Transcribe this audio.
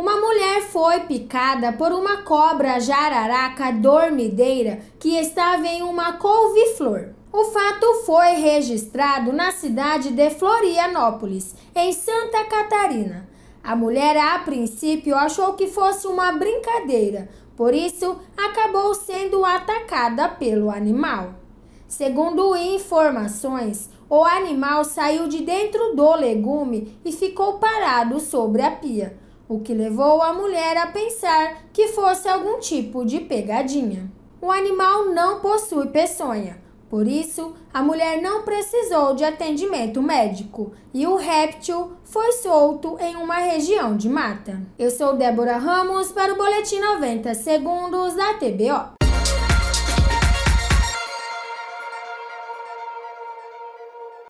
Uma mulher foi picada por uma cobra jararaca dormideira que estava em uma couve-flor. O fato foi registrado na cidade de Florianópolis, em Santa Catarina. A mulher, a princípio, achou que fosse uma brincadeira, por isso acabou sendo atacada pelo animal. Segundo informações, o animal saiu de dentro do legume e ficou parado sobre a pia o que levou a mulher a pensar que fosse algum tipo de pegadinha. O animal não possui peçonha, por isso a mulher não precisou de atendimento médico e o réptil foi solto em uma região de mata. Eu sou Débora Ramos para o Boletim 90 Segundos da TBO.